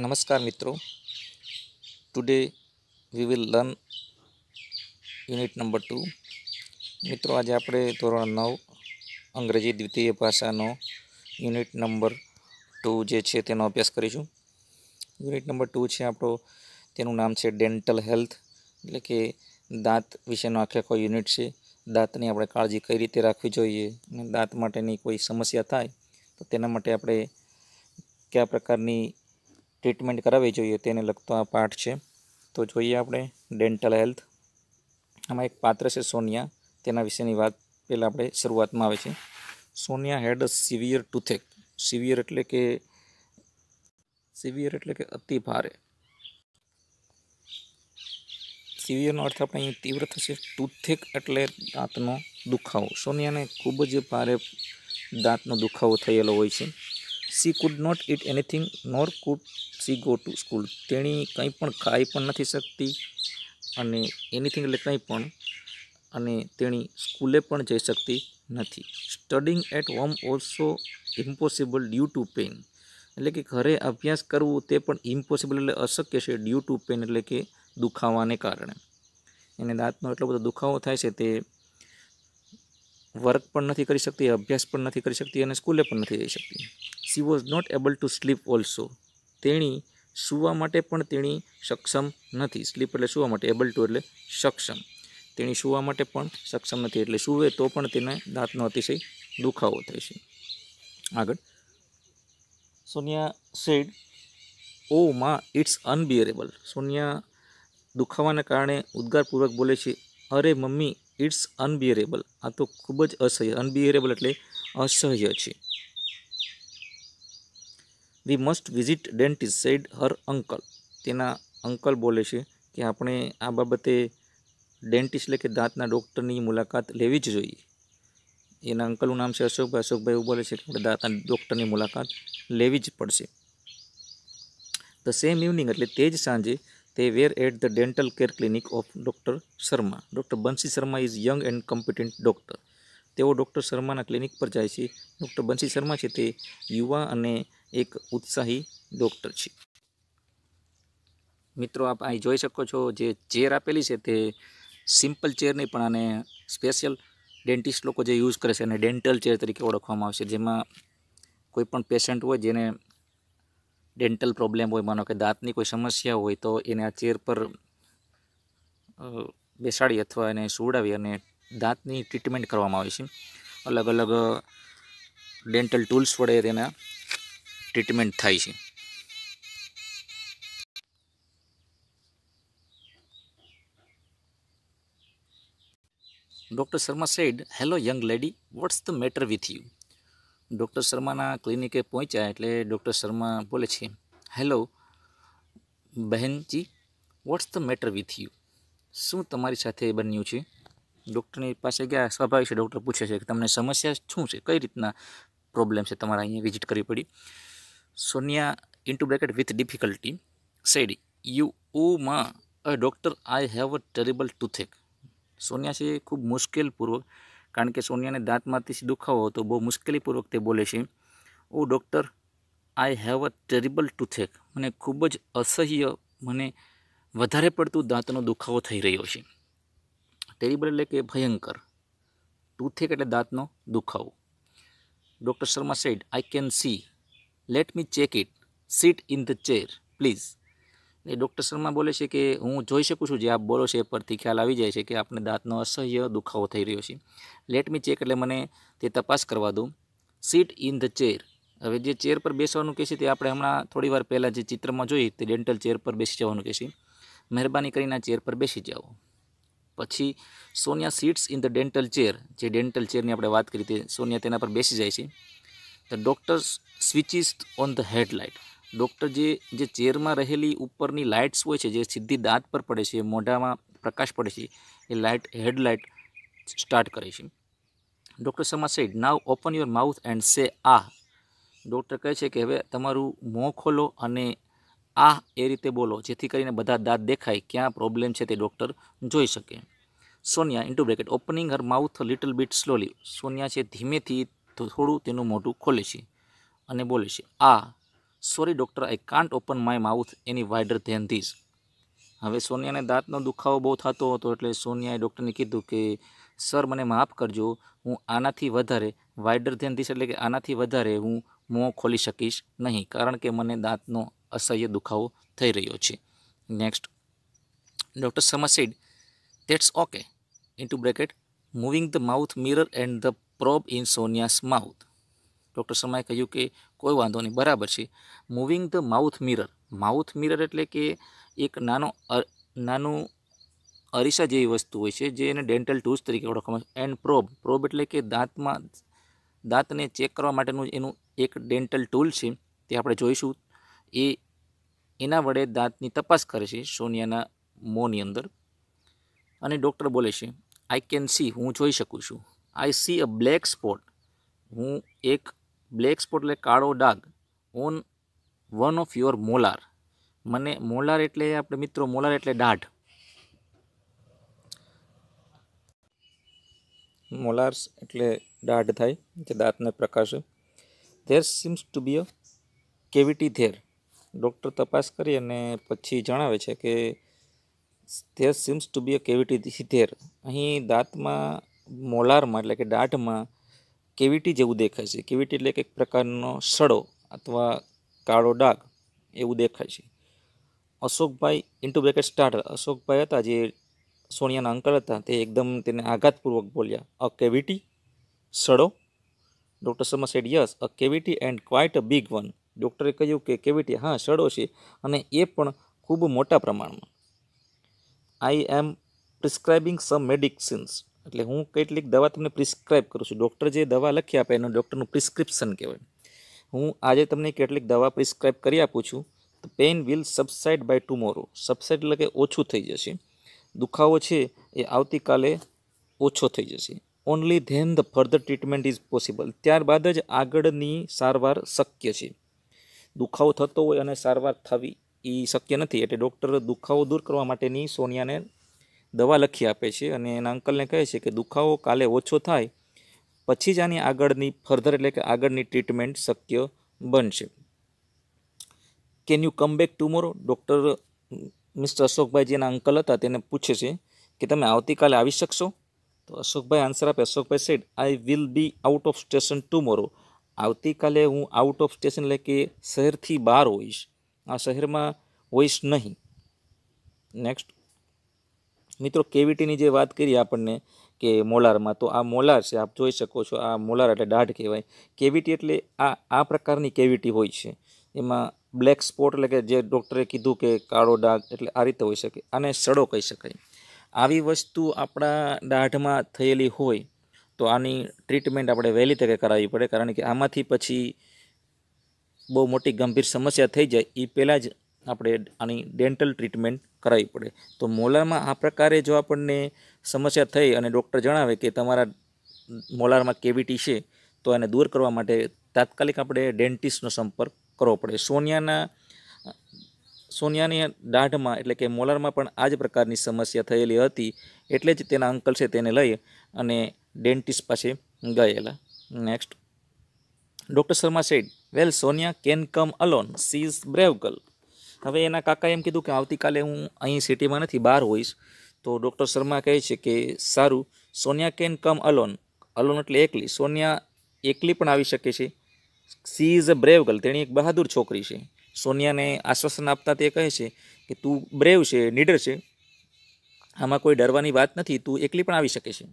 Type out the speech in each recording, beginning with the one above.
નમસ્કાર મિત્રો today we will learn unit number two મિત્રો આજે આપણે ધોરણ નવ અંગ્રેજી દ્વિતીય ભાષાનો યુનિટ નંબર ટુ જે છે તેનો અભ્યાસ કરીશું યુનિટ નંબર ટુ છે આપણો તેનું નામ છે ડેન્ટલ હેલ્થ એટલે કે દાંત વિશેનો આખે આખો યુનિટ છે દાંતની આપણે કાળજી કઈ રીતે રાખવી જોઈએ અને દાંત માટેની કોઈ સમસ્યા થાય તો તેના માટે આપણે કયા પ્રકારની ટ્રીટમેન્ટ કરાવવી જોઈએ તેને લગતો આ પાઠ છે તો જોઈએ આપણે ડેન્ટલ હેલ્થ આમાં એક પાત્ર છે સોનિયા તેના વિશેની વાત પહેલાં આપણે શરૂઆતમાં આવે છે Sonia had a severe toothache severe એટલે કે સિવિયર એટલે કે અતિ ભારે સિવિયરનો અર્થ આપણે અહીં તીવ્ર થશે ટુથેક એટલે દાંતનો દુખાવો સોનિયાને ખૂબ જ ભારે દાંતનો દુખાવો થયેલો હોય છે she could not eat anything nor could she go to school તેણી કંઈ પણ ખાઈ પણ નથી શકતી અને એનીથિંગ એટલે કંઈ પણ અને તેણી સ્કૂલે પણ જઈ શકતી નથી studying at home also impossible due to pain એટલે કે ઘરે અભ્યાસ કરવું તે પણ ઇમ્પોસિબલ એટલે અશક્ય છે ડ્યુ ટુ પેઇન એટલે કે દુખાવાને કારણે એને દાંતનો એટલો બધો દુખાવો થાય છે તે વર્ક પણ નથી કરી શકતી અભ્યાસ પણ નથી કરી શકતી અને સ્કૂલે પણ નથી જઈ શકતી she was not able to sleep also તેણી સૂવા માટે પણ તેણી સક્ષમ નથી સ્લીપ એટલે સૂવા માટે એબલ ટુ એટલે સક્ષમ તેણી સૂવા માટે પણ સક્ષમ નથી એટલે સૂવે તો પણ તેને દાંતનો અતિશય દુખાવો થાય છે આગળ સોનિયા સેડ ઓ માં ઇટ્સ અનબિયરેબલ સોનિયા દુખાવાના કારણે ઉદ્ગારપૂર્વક બોલે છે અરે મમ્મી ઇટ્સ અનબિયરેબલ આ તો ખૂબ જ અસહ્ય અનબિયરેબલ એટલે અસહ્ય છે we must visit dentist said her uncle તેના અંકલ બોલે છે કે આપણે આ બાબતે ડેન્ટિસ્ટ એટલે કે દાંતના ડૉક્ટરની મુલાકાત લેવી જ જોઈએ એના અંકલનું નામ છે અશોકભાઈ અશોકભાઈ એવું બોલે છે કે આપણે દાંતના ડૉક્ટરની મુલાકાત લેવી જ પડશે ધ સેમ ઇવનિંગ એટલે તે જ સાંજે તે were at the dental care clinic of doctor Sharma doctor Bansi Sharma is young and competent doctor તેઓ ડૉક્ટર શર્માના ક્લિનિક પર જાય છે ડૉક્ટર બંસી શર્મા છે તે યુવા અને એક ઉત્સાહી ડૉક્ટર છે મિત્રો આપ અહીં જોઈ શકો છો જે ચેર આપેલી છે તે સિમ્પલ ચેર નહીં પણ આને સ્પેશિયલ ડેન્ટિસ્ટ લોકો જે યુઝ કરે છે એને ડેન્ટલ ચેર તરીકે ઓળખવામાં આવશે જેમાં કોઈ પણ પેશન્ટ હોય જેને ડેન્ટલ પ્રોબ્લેમ હોય માનો કે દાંતની કોઈ સમસ્યા હોય તો એને આ ચેર પર બેસાડી અથવા એને સુવડાવી અને દાંતની ટ્રીટમેન્ટ કરવામાં આવે છે અલગ અલગ ડેન્ટલ ટૂલ્સ વડે તેના ટ્રીટમેન્ટ થાય છે doctor Sharma said hello young lady what's the matter with you doctor શર્માના ક્લિનિકે પહોંચ્યા એટલે ડૉક્ટર શર્મા બોલે છે હેલો બહેનજી what's the matter with you શું તમારી સાથે બન્યું છે ડૉક્ટરની પાસે ગયા સ્વાભાવિક છે ડૉક્ટર પૂછે છે કે તમને સમસ્યા શું છે કઈ રીતના પ્રોબ્લેમ છે તમારે અહીંયા વિઝિટ કરવી પડી Sonia into bracket with difficulty said you um doctor I have a terrible toothache Sonia છે ખૂબ મુશ્કેલપૂર્વક કારણ કે સોનિયાને દાંતમાંથી દુખાવો હતો બહુ મુશ્કેલીપૂર્વક તે બોલે છે oh doctor I have a terrible toothache મને ખૂબ જ અસહ્ય મને વધારે પડતું દાંતનો દુખાવો થઈ રહ્યો છે ટેરિબલ એટલે કે ભયંકર ટૂથેક એટલે દાંતનો દુખાવો doctor Sharma said I can see let me check it sit in the chair please એ ડૉક્ટર શર્મા બોલે છે કે હું જોઈ શકું છું જે આપ બોલો છે એ પરથી ખ્યાલ આવી જાય છે કે આપણે દાંતનો અસહ્ય દુખાવો થઈ રહ્યો છે લેટ મી ચેક એટલે મને તે તપાસ કરવા દો સીટ ઇન ધ ચેર હવે જે ચેર પર બેસવાનું કહે છે તે આપણે હમણાં થોડી વાર પહેલાં જે ચિત્રમાં જોઈ તે ડેન્ટલ ચેર પર બેસી જવાનું કહેશે મહેરબાની કરીને આ ચેર પર બેસી જાઓ પછી Sonia sits in the dental chair જે ડેન્ટલ ચેરની આપણે વાત કરી તે સોનિયા તેના પર બેસી જાય છે the doctor switches on the headlight doctor જે જે ચેરમાં રહેલી ઉપરની લાઇટ્સ હોય છે જે સીધી દાંત પર પડે છે મોઢામાં પ્રકાશ પડે છે એ લાઇટ હેડલાઇટ સ્ટાર્ટ કરે છે doctor Sharma said now open your mouth and say ah doctor કહે છે કે હવે તમારું મોં ખોલો અને આ ah એ રીતે બોલો જેથી કરીને બધા દાંત દેખાય ક્યાં પ્રોબ્લેમ છે તે ડૉક્ટર જોઈ શકે Sonia into bracket opening her mouth little bit slowly Sonia છે ધીમેથી થોડું તેનું મોઢું ખોલે છે અને બોલે છે ah sorry doctor I can't open my mouth any wider than this હવે સોનિયાને દાંતનો દુખાવો બહુ થતો હતો એટલે સોનિયાએ ડૉક્ટરને કીધું કે સર મને માફ કરજો હું આનાથી વધારે વાઇડર ધેન ધીસ એટલે કે આનાથી વધારે હું મોં ખોલી શકીશ નહીં કારણ કે મને દાંતનો અસહ્ય દુખાવો થઈ રહ્યો છે next doctor Sharma said that's okay into bracket moving the mouth mirror and the probe in Sonia's mouth doctor શર્માએ કહ્યું કે કોઈ વાંધો નહીં બરાબર છે moving the mouth mirror mouth mirror એટલે કે એક નાનો નાનું અરીસા જેવી વસ્તુ હોય છે જે એને ડેન્ટલ ટૂલ્સ તરીકે ઓળખવામાં આવે એન્ડ પ્રોબ પ્રોબ એટલે કે દાંતમાં દાંતને ચેક કરવા માટેનું એનું એક ડેન્ટલ ટૂલ છે તે આપણે જોઈશું એ એના વડે દાંતની તપાસ કરે છે સોનિયાના મોની અંદર અને ડૉક્ટર બોલે છે આઈ કેન સી હું જોઈ શકું છું I see a black spot હું એક બ્લેક સ્પોટ એટલે કાળો ડાઘ on one of your molar મને મોલાર એટલે આપણે મિત્રો મોલાર એટલે દાઢ મોલાર્સ એટલે દાઢ થાય જે દાંતને પ્રકાશે there seems to be a cavity there doctor તપાસ કરી અને પછી જણાવે છે કે there seems to be a cavity there અહીં દાંતમાં મોલારમાં એટલે કે દાઢમાં કેવિટી જેવું દેખાય છે કેવિટી એટલે કંઈક પ્રકારનો સડો અથવા કાળો ડાઘ એવું દેખાય છે Ashokbhai into bracket startled Ashokbhai હતા જે સોનિયાના અંકલ હતા તે એકદમ તેને આઘાતપૂર્વક બોલ્યા અ કેવિટી સડો doctor Sharma said yes a cavity and quite a big one ડૉક્ટરે કહ્યું કે કેવિટી હા સડો છે અને એ પણ ખૂબ મોટા પ્રમાણમાં આઈ એમ પ્રિસ્ક્રાઇબિંગ સમ મેડિસિન્સ એટલે હું કેટલીક દવા તમને પ્રિસ્ક્રાઇબ કરું છું ડૉક્ટર જે દવા લખી આપે એનું ડૉક્ટરનું પ્રિસ્ક્રિપ્શન કહેવાય હું આજે તમને કેટલીક દવા પ્રિસ્ક્રાઇબ કરી આપું છું તો pain will subside by tomorrow subside એટલે કે ઓછું થઈ જશે દુખાવો છે એ આવતીકાલે ઓછો થઈ જશે only then the further treatment is possible ત્યારબાદ જ આગળની સારવાર શક્ય છે દુખાવો થતો હોય અને સારવાર થવી એ શક્ય નથી એટલે ડૉક્ટર દુખાવો દૂર કરવા માટેની સોનિયાને દવા લખી આપે છે અને એના અંકલને કહે છે કે દુખાવો કાલે ઓછો થાય પછી જ આની આગળની ફર્ધર એટલે કે આગળની ટ્રીટમેન્ટ શક્ય બનશે can you come back tomorrow doctor mister Ashokbhai જેના અંકલ હતા તેને પૂછે છે કે તમે આવતીકાલે આવી શકશો તો અશોકભાઈ આન્સર આપે Ashokbhai said I will be out of station tomorrow આવતીકાલે હું આઉટ ઓફ સ્ટેશન એટલે કે શહેરથી બહાર હોઈશ આ શહેરમાં હોઈશ નહીં નેક્સ્ટ મિત્રો કેવિટીની જે વાત કરી આપણને કે મોલારમાં તો આ મોલાર છે આપ જોઈ શકો છો આ મોલાર એટલે દાઢ કહેવાય કેવિટી એટલે આ આ પ્રકારની કેવિટી હોય છે એમાં બ્લેક સ્પોટ એટલે કે જે ડૉક્ટરે કીધું કે કાળો ડાઘ એટલે આ રીતે હોઈ શકે આને સડો કહી શકાય આવી વસ્તુ આપણા દાઢમાં થયેલી હોય તો આની ટ્રીટમેન્ટ આપણે વહેલી તકે કરાવવી પડે કારણ કે આમાંથી પછી બહુ મોટી ગંભીર સમસ્યા થઈ જાય એ પહેલાં જ આપણે આની ડેન્ટલ ટ્રીટમેન્ટ કરાવી પડે તો મોલારમાં આ પ્રકારે જો આપણને સમસ્યા થઈ અને ડૉક્ટર જણાવે કે તમારા મોલારમાં કેવિટી છે તો એને દૂર કરવા માટે તાત્કાલિક આપણે ડેન્ટિસ્ટનો સંપર્ક કરવો પડે સોનિયાના સોનિયાની દાઢમાં એટલે કે મોલારમાં પણ આ જ પ્રકારની સમસ્યા થયેલી હતી એટલે જ તેના અંકલ છે તેને લઈ અને ડેન્ટિસ્ટ પાસે ગયેલા next doctor Sharma said well Sonia can come alone she is brave girl હવે એના કાકાએ એમ કીધું કે આવતીકાલે હું અહીં સિટીમાં નથી બહાર હોઈશ તો ડૉક્ટર શર્મા કહે છે કે સારું Sonia can come alone alone એટલે એકલી સોનિયા એકલી પણ આવી શકે છે she is a brave girl તેણી એક બહાદુર છોકરી છે સોનિયાને આશ્વાસન આપતા તે કહે છે કે તું બ્રેવ છે નીડર છે આમાં કોઈ ડરવાની વાત નથી તું એકલી પણ આવી શકે છે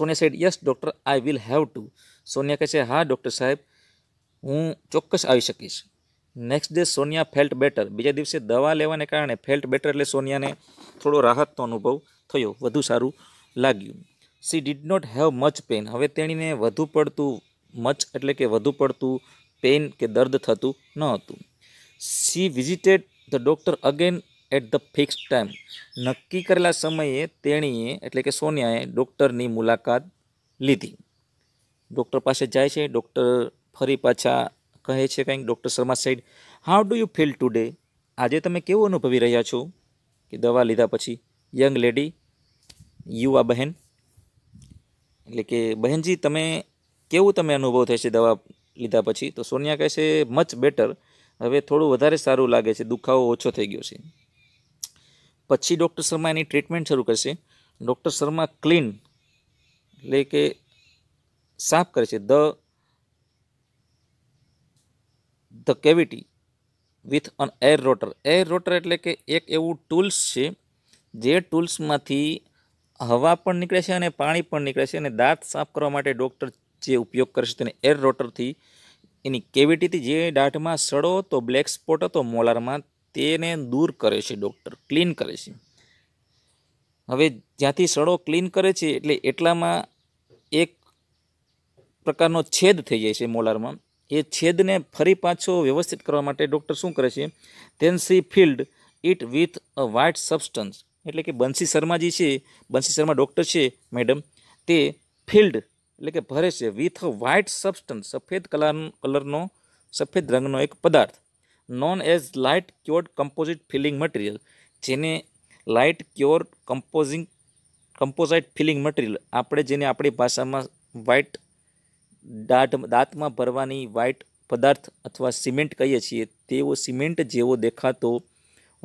Sonia said yes doctor I will have to Sonia કહે છે હા ડૉક્ટર સાહેબ હું ચોક્કસ આવી શકીશ next day Sonia felt better બીજા દિવસે દવા લેવાને કારણે ફેલ્ટ બેટર એટલે સોનિયાને થોડો રાહતનો અનુભવ થયો વધુ સારું લાગ્યું she did not have much pain હવે તેણીને વધુ પડતું મચ એટલે કે વધુ પડતું પેન કે દર્દ થતું ન હતું she visited the doctor again at the fix time નક્કી કરેલા સમયે તેણીએ એટલે કે સોનિયાએ ડૉક્ટરની મુલાકાત લીધી ડૉક્ટર પાસે જાય છે ડૉક્ટર ફરી પાછા કહે છે કંઈક doctor Sharma said how do you feel today આજે તમે કેવું અનુભવી રહ્યા છો કે દવા લીધા પછી યંગ લેડી યુવા બહેન એટલે કે બહેનજી તમે કેવું તમે અનુભવ થાય છે દવા લીધા પછી તો સોનિયા કહે છે મચ બેટર હવે થોડું વધારે સારું લાગે છે દુખાવો ઓછો થઈ ગયો છે પછી ડૉક્ટર શર્મા એની ટ્રીટમેન્ટ શરૂ કરશે ડૉક્ટર શર્મા ક્લીન એટલે કે સાફ કરે છે the the cavity with an air rotor air rotor એટલે કે એક એવું ટૂલ્સ છે જે ટૂલ્સમાંથી હવા પણ નીકળે છે અને પાણી પણ નીકળે છે અને દાંત સાફ કરવા માટે ડૉક્ટર જે ઉપયોગ કરશે તેને એર રોટરથી એની કેવિટીથી જે દાંતમાં સડો તો બ્લેક સ્પોટ હતો મોલારમાં તેને દૂર કરે છે ડૉક્ટર ક્લીન કરે છે હવે જ્યાંથી સડો ક્લીન કરે છે એટલે એટલામાં એક પ્રકારનો છેદ થઈ જાય છે મોલારમાં એ છેદને ફરી પાછો વ્યવસ્થિત કરવા માટે ડૉક્ટર શું કરે છે then she filled it with a white substance એટલે કે બંસી શર્મા જે છે બંસી શર્મા ડૉક્ટર છે મેડમ તે ફિલ્ડ એટલે કે ભરે છે વિથ અ વ્હાઇટ સબસ્ટન્સ સફેદ કલર કલરનો સફેદ રંગનો એક પદાર્થ known as light cured composite filling material જેને light cure composing composite filling material આપણે જેને આપણી ભાષામાં વ્હાઇટ દાઢ દાંતમાં ભરવાની વ્હાઇટ પદાર્થ અથવા સિમેન્ટ કહીએ છીએ તેવો સિમેન્ટ જેવો દેખાતો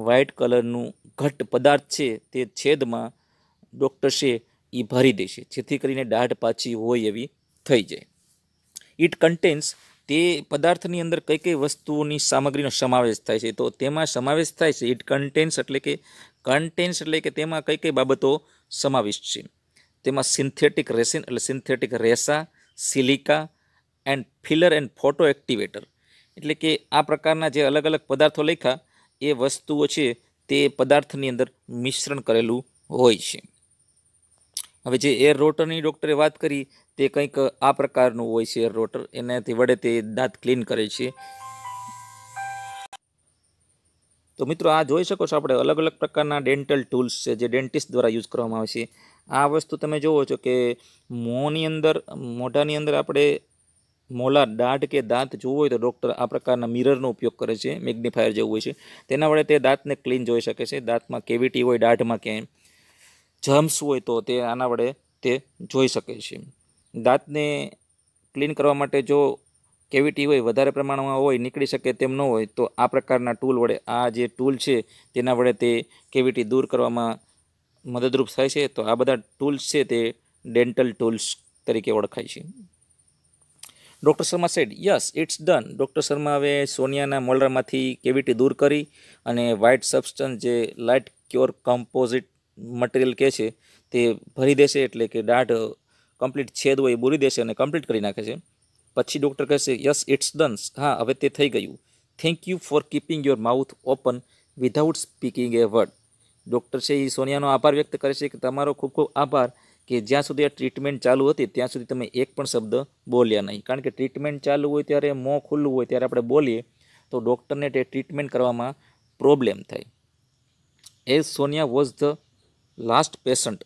વ્હાઇટ કલરનું ઘટ્ટ પદાર્થ છે તે છેદમાં ડૉક્ટર છે એ ભરી દેશે જેથી કરીને દાઢ પાછી હોય એવી થઈ જાય ઇટ કન્ટેન્સ તે પદાર્થની અંદર કઈ કઈ વસ્તુઓની સામગ્રીનો સમાવેશ થાય છે તો તેમાં સમાવેશ થાય છે ઇટ કન્ટેન્સ એટલે કે કન્ટેન્સ એટલે કે તેમાં કઈ કઈ બાબતો સમાવિષ્ટ છે તેમાં સિન્થેટિક રેસિન એટલે સિન્થેટિક રેસા silica and filler and photo activator એટલે કે આ પ્રકારના જે અલગ અલગ પદાર્થો લખ્યા એ વસ્તુઓ છે તે પદાર્થની અંદર મિશ્રણ કરેલું હોય છે હવે જે એર રોટરની ડૉક્ટરે વાત કરી તે કંઈક આ પ્રકારનું હોય છે એર રોટર એનાથી વડે તે દાંત ક્લીન કરે છે તો મિત્રો આ જોઈ શકો છો આપણે અલગ અલગ પ્રકારના ડેન્ટલ ટૂલ્સ છે જે ડેન્ટિસ્ટ દ્વારા યુઝ કરવામાં આવે છે આ વસ્તુ તમે જુઓ છો કે મોંની અંદર મોઢાની અંદર આપણે મોલા દાઢ કે દાંત જોવું હોય તો ડૉક્ટર આ પ્રકારના મિરરનો ઉપયોગ કરે છે મેગ્નિફાયર જેવું હોય છે તેના વડે તે દાંતને ક્લીન જોઈ શકે છે દાંતમાં કેવિટી હોય દાઢમાં ક્યાંય જમ્સ હોય તો તે આના વડે તે જોઈ શકે છે દાંતને ક્લીન કરવા માટે જો કેવિટી હોય વધારે પ્રમાણમાં હોય નીકળી શકે તેમ ન હોય તો આ પ્રકારના ટૂલ વડે આ જે ટૂલ છે તેના વડે તે કેવિટી દૂર કરવામાં મદદરૂપ થાય છે તો આ બધા ટૂલ્સ છે તે ડેન્ટલ ટૂલ્સ તરીકે ઓળખાય છે doctor Sharma said yes it's done doctor Sharma હવે સોનિયાના મોલરમાંથી કેવિટી દૂર કરી અને વ્હાઇટ સબસ્ટન્સ જે લાઇટ ક્યોર કમ્પોઝિટ મટીરિયલ કહે છે તે ભરી દેશે એટલે કે દાઢ કમ્પ્લીટ છેદ હોય એ બોરી દેશે અને કમ્પ્લીટ કરી નાખે છે પછી ડૉક્ટર કહેશે યસ ઇટ્સ ડન હા હવે તે થઈ ગયું thank you for keeping your mouth open without speaking a word doctor છે એ સોનિયાનો આભાર વ્યક્ત કરે છે કે તમારો ખૂબ ખૂબ આભાર કે જ્યાં સુધી આ ટ્રીટમેન્ટ ચાલુ હતી ત્યાં સુધી તમે એક પણ શબ્દ બોલ્યા નહીં કારણ કે ટ્રીટમેન્ટ ચાલુ હોય ત્યારે મોં ખુલ્લું હોય ત્યારે આપણે બોલીએ તો ડૉક્ટરને તે ટ્રીટમેન્ટ કરવામાં પ્રોબ્લેમ થાય એ Sonia was the last patient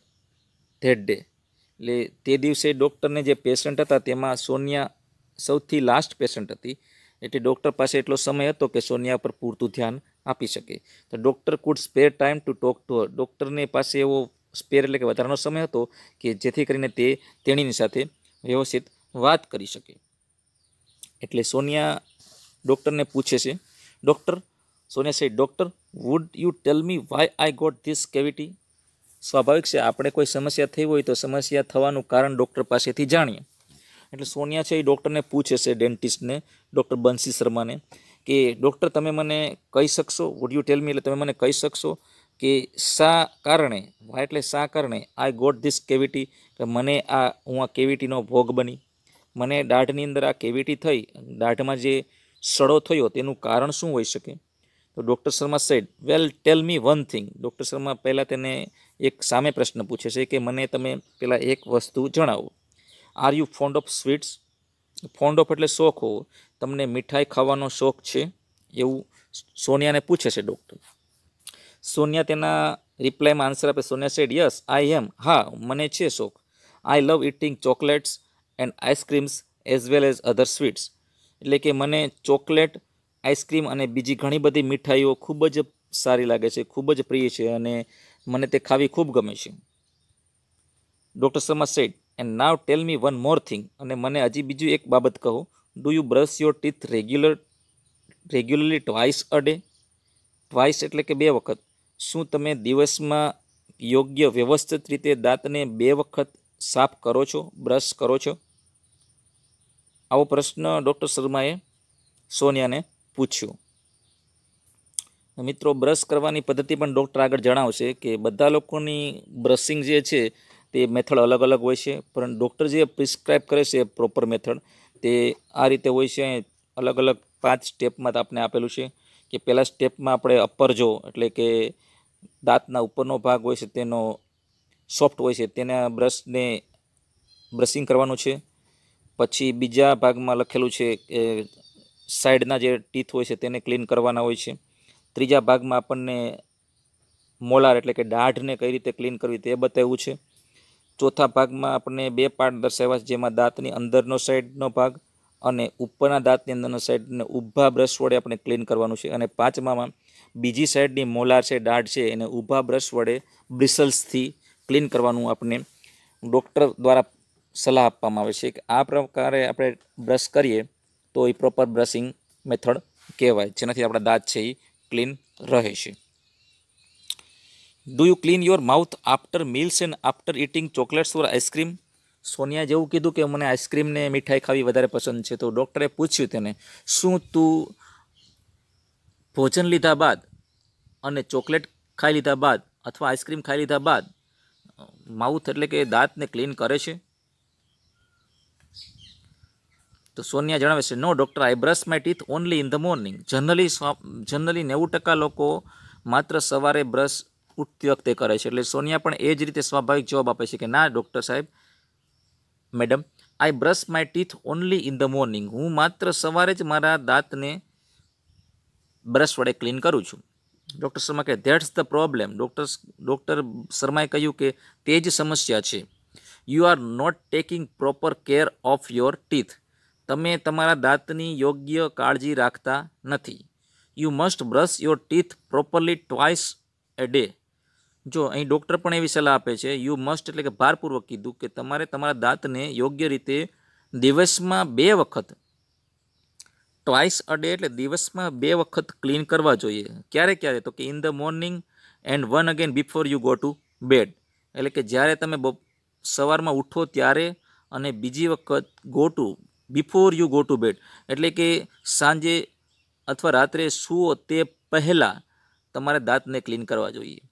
that day એટલે તે દિવસે ડૉક્ટરને જે પેશન્ટ હતા તેમાં સોનિયા સૌથી લાસ્ટ પેશન્ટ હતી એટલે ડૉક્ટર પાસે એટલો સમય હતો કે સોનિયા પર પૂરતું ધ્યાન આપી શકે તો doctor could spare time to talk to her ડૉક્ટરને પાસે એવો સ્પેર એટલે કે વધારાનો સમય હતો કે જેથી કરીને તે તેણીની સાથે વ્યવસ્થિત વાત કરી શકે એટલે સોનિયા ડૉક્ટરને પૂછે છે doctor Sonia say doctor would you tell me why I got this cavity સ્વાભાવિક છે આપણે કોઈ સમસ્યા થઈ હોય તો સમસ્યા થવાનું કારણ ડૉક્ટર પાસેથી જાણીએ એટલે સોનિયા છે એ ડૉક્ટરને પૂછે છે ડેન્ટિસ્ટને ડૉક્ટર બંસી શર્માને કે ડૉક્ટર તમે મને કહી શકશો વુડ યુ ટેલ મી એટલે તમે મને કહી શકશો કે શા કારણે વાય એટલે શા કારણે આઈ ગોટ ધીસ કેવિટી કે મને આ હું આ કેવિટીનો ભોગ બની મને દાઢની અંદર આ કેવિટી થઈ દાઢમાં જે સડો થયો તેનું કારણ શું હોઈ શકે તો doctor Sharma said well tell me one thing doctor Sharma પહેલાં તેને એક સામે પ્રશ્ન પૂછે છે કે મને તમે પહેલાં એક વસ્તુ જણાવો are you fond of sweets fond of એટલે શોખ હોવો તમને મીઠાઈ ખાવાનો શોખ છે એવું સોનિયાને પૂછે છે ડૉક્ટર સોનિયા તેના રિપ્લાયમાં આન્સર આપે Sonia said yes I am હા મને છે શોખ I love eating chocolates and ice creams as well as other sweets એટલે કે મને ચોકલેટ આઈસ્ક્રીમ અને બીજી ઘણી બધી મીઠાઈઓ ખૂબ જ સારી લાગે છે ખૂબ જ પ્રિય છે અને મને તે ખાવી ખૂબ ગમે છે doctor Sharma said and now tell me one more thing અને મને હજી બીજું એક બાબત કહો do you brush your teeth regular regularly twice a day twice એટલે કે બે વખત શું તમે દિવસમાં યોગ્ય વ્યવસ્થિત રીતે દાંતને બે વખત સાફ કરો છો બ્રશ કરો છો આવો પ્રશ્ન ડૉક્ટર શર્માએ સોનિયાને પૂછ્યો મિત્રો બ્રશ કરવાની પદ્ધતિ પણ ડૉક્ટર આગળ જણાવશે કે બધા લોકોની બ્રશિંગ જે છે તે મેથડ અલગ અલગ હોય છે પણ ડૉક્ટર જે પ્રિસ્ક્રાઇબ કરે છે પ્રોપર મેથડ તે આ રીતે હોય છે અલગ અલગ પાંચ સ્ટેપમાં આપને આપેલું છે કે પહેલાં સ્ટેપમાં આપણે અપર જો એટલે કે દાંતના ઉપરનો ભાગ હોય છે તેનો સોફ્ટ હોય છે તેના બ્રશને બ્રશિંગ કરવાનું છે પછી બીજા ભાગમાં લખેલું છે કે સાઈડના જે ટીથ હોય છે તેને ક્લીન કરવાના હોય છે ત્રીજા ભાગમાં આપણને મોલાર એટલે કે દાઢને કઈ રીતે ક્લીન કરવી તે બતાવ્યું છે ચોથા ભાગમાં આપણને બે પાર્ટ દર્શાવ્યા છે જેમાં દાંતની અંદરનો સાઈડનો ભાગ અને ઉપરના દાંતની અંદરનો સાઈડને ઊભા બ્રશ વડે આપણે ક્લીન કરવાનું છે અને પાંચમામાં બીજી સાઈડની મોલાર છે દાઢ છે એને ઊભા બ્રશ વડે બ્રિસલ્સથી ક્લીન કરવાનું આપણે ડૉક્ટર દ્વારા સલાહ આપવામાં આવે છે કે આ પ્રકારે આપણે બ્રશ કરીએ તો એ પ્રોપર બ્રશિંગ મેથડ કહેવાય જેનાથી આપણા દાંત છે એ ક્લીન રહે છે do you clean your mouth after meals and after eating chocolates or ice cream Sonia જેવું કીધું કે મને આઈસ્ક્રીમને મીઠાઈ ખાવી વધારે પસંદ છે તો ડૉક્ટરે પૂછ્યું તેને શું તું ભોજન લીધા બાદ અને ચોકલેટ ખાઈ લીધા બાદ અથવા આઈસ્ક્રીમ ખાઈ લીધા બાદ માઉથ એટલે કે દાંતને ક્લીન કરે છે તો સોનિયા જણાવે છે no doctor I brush my teeth only in the morning generally generally નેવું ટકા લોકો માત્ર સવારે બ્રશ ઉઠતી વખતે કરે છે એટલે સોનિયા પણ એ જ રીતે સ્વાભાવિક જવાબ આપે છે કે ના ડૉક્ટર સાહેબ madam I brush my teeth only in the morning હું માત્ર સવારે જ મારા દાંતને બ્રશ વડે ક્લીન કરું છું ડૉક્ટર શર્મા કહે that's the problem doctor doctor શર્માએ કહ્યું કે તે જ સમસ્યા છે you are not taking proper care of your teeth તમે તમારા દાંતની યોગ્ય કાળજી રાખતા નથી you must brush your teeth properly twice a day જો અહીં ડૉક્ટર પણ એવી સલાહ આપે છે યુ મસ્ટ એટલે કે ભારપૂર્વક કીધું કે તમારે તમારા દાંતને યોગ્ય રીતે દિવસમાં બે વખત ટ્વાઇસ અ ડે એટલે દિવસમાં બે વખત ક્લીન કરવા જોઈએ ક્યારે ક્યારે તો કે in the morning and one again before you go to bed એટલે કે જ્યારે તમે સવારમાં ઉઠો ત્યારે અને બીજી વખત go to before you go to bed એટલે કે સાંજે અથવા રાત્રે સૂઓ તે પહેલાં તમારે દાંતને ક્લીન કરવા જોઈએ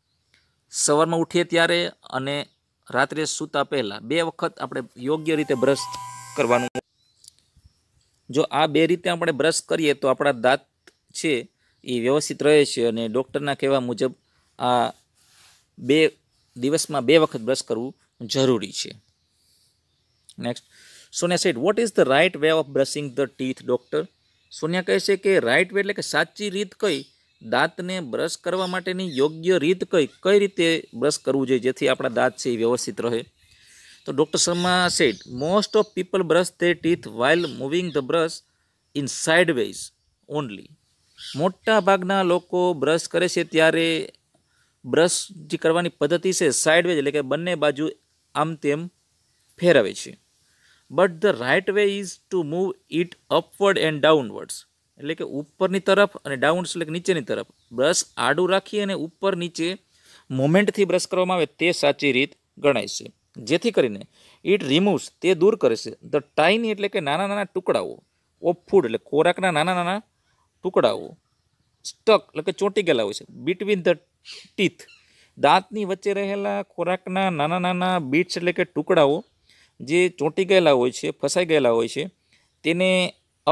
સવારમાં ઉઠીએ ત્યારે અને રાત્રે સૂતા પહેલાં બે વખત આપણે યોગ્ય રીતે બ્રશ કરવાનું જો આ બે રીતે આપણે બ્રશ કરીએ તો આપણા દાંત છે એ વ્યવસ્થિત રહે છે અને ડૉક્ટરના કહેવા મુજબ આ બે દિવસમાં બે વખત બ્રશ કરવું જરૂરી છે next Sonia said what is the right way of brushing the teeth doctor Sonia કહે છે કે રાઇટ વે એટલે કે સાચી રીત કઈ દાંતને બ્રશ કરવા માટેની યોગ્ય રીત કઈ કઈ રીતે બ્રશ કરવું જોઈએ જેથી આપણા દાંત છે એ વ્યવસ્થિત રહે તો doctor Sharma said most of people brush the teeth while moving the brush in sideways only ભાગના લોકો બ્રશ કરે છે ત્યારે બ્રશ જે કરવાની પદ્ધતિ છે સાઇડ વેજ એટલે કે બંને બાજુ આમ તેમ ફેરવે છે but the right way is to move it upward and downwards એટલે કે ઉપરની તરફ અને ડાઉન એટલે કે નીચેની તરફ બ્રશ આડું રાખી અને ઉપર નીચે મોમેન્ટથી બ્રશ કરવામાં આવે તે સાચી રીત ગણાય છે જેથી કરીને ઇટ રિમૂવ્સ તે દૂર કરે છે ધ ટાઈની એટલે કે નાના નાના ટુકડાઓ ઓફ ફૂડ એટલે ખોરાકના નાના નાના ટુકડાઓ સ્ટક એટલે કે ચોંટી ગયેલા હોય છે બિટવીન ધ ટીથ દાંતની વચ્ચે રહેલા ખોરાકના નાના નાના બીટ્સ એટલે કે ટુકડાઓ જે ચોંટી ગયેલા હોય છે ફસાઈ ગયેલા હોય છે તેને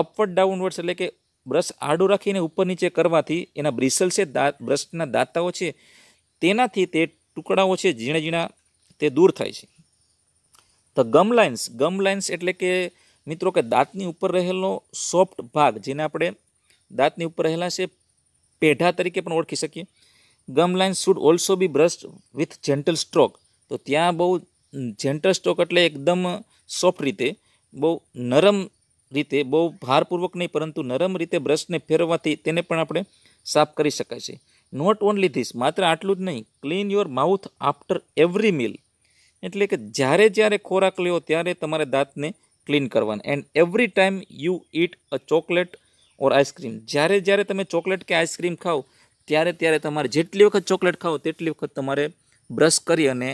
અપવર્ડ ડાઉનવર્ડ્સ એટલે કે બ્રશ આડું રાખીને ઉપર નીચે કરવાથી એના બ્રિસલ છે બ્રશના દાંતાઓ છે તેનાથી તે ટુકડાઓ છે ઝીણા ઝીણા તે દૂર થાય છે તો ગમ લાઇન્સ ગમ લાઇન્સ એટલે કે મિત્રો કે દાંતની ઉપર રહેલો સોફ્ટ ભાગ જેને આપણે દાંતની ઉપર રહેલા છે પેઢા તરીકે પણ ઓળખી શકીએ gum lines should also be brush with gentle stroke તો ત્યાં બહુ જેન્ટલ સ્ટ્રોક એટલે એકદમ સોફ્ટ રીતે બહુ નરમ રીતે બહુ ભારપૂર્વક નહીં પરંતુ નરમ રીતે બ્રશને ફેરવવાથી તેને પણ આપણે સાફ કરી શકાય છે નોટ ઓનલી ધીસ માત્ર આટલું જ નહીં clean your mouth after every meal એટલે કે જ્યારે જ્યારે ખોરાક લ્યો ત્યારે તમારે દાંતને ક્લીન કરવાના and every time you eat a chocolate or ice cream જ્યારે જ્યારે તમે ચોકલેટ કે આઈસ્ક્રીમ ખાઓ ત્યારે ત્યારે તમારે જેટલી વખત ચોકલેટ ખાઓ તેટલી વખત તમારે બ્રશ કરી અને